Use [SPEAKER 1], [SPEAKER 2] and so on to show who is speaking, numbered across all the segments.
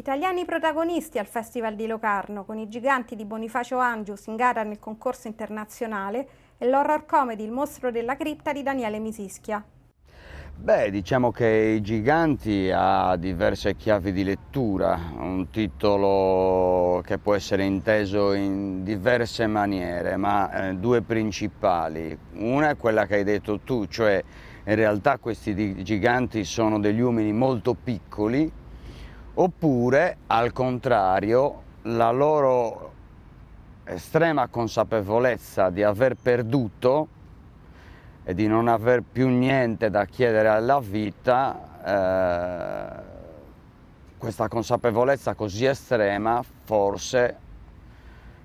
[SPEAKER 1] Italiani protagonisti al Festival di Locarno con i giganti di Bonifacio Angius in gara nel concorso internazionale e l'horror comedy Il mostro della cripta di Daniele Misischia.
[SPEAKER 2] Beh, diciamo che I Giganti ha diverse chiavi di lettura, un titolo che può essere inteso in diverse maniere, ma eh, due principali. Una è quella che hai detto tu, cioè in realtà questi giganti sono degli uomini molto piccoli oppure al contrario la loro estrema consapevolezza di aver perduto e di non aver più niente da chiedere alla vita, eh, questa consapevolezza così estrema forse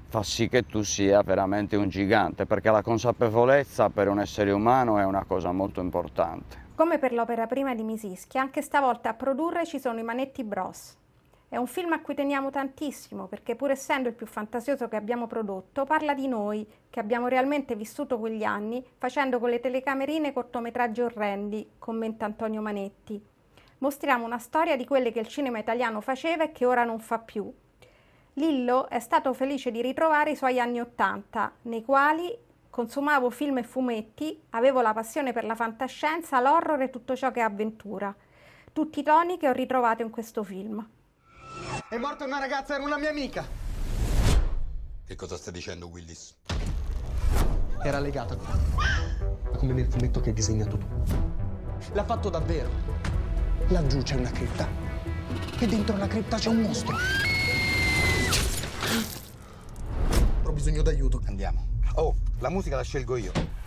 [SPEAKER 2] fa sì che tu sia veramente un gigante, perché la consapevolezza per un essere umano è una cosa molto importante.
[SPEAKER 1] Come per l'opera prima di Misischi, anche stavolta a produrre ci sono i Manetti Bros. È un film a cui teniamo tantissimo perché pur essendo il più fantasioso che abbiamo prodotto, parla di noi che abbiamo realmente vissuto quegli anni facendo con le telecamerine cortometraggi orrendi, commenta Antonio Manetti. Mostriamo una storia di quelle che il cinema italiano faceva e che ora non fa più. Lillo è stato felice di ritrovare i suoi anni Ottanta, nei quali Consumavo film e fumetti, avevo la passione per la fantascienza, l'horror e tutto ciò che è avventura. Tutti i toni che ho ritrovato in questo film.
[SPEAKER 2] È morta una ragazza, era una mia amica. Che cosa stai dicendo, Willis? Era legata. Come nel fumetto che hai disegnato tu. L'ha fatto davvero. Laggiù c'è una cripta. E dentro la cripta c'è un mostro. Ho bisogno d'aiuto. Andiamo. Oh, la musica la scelgo io.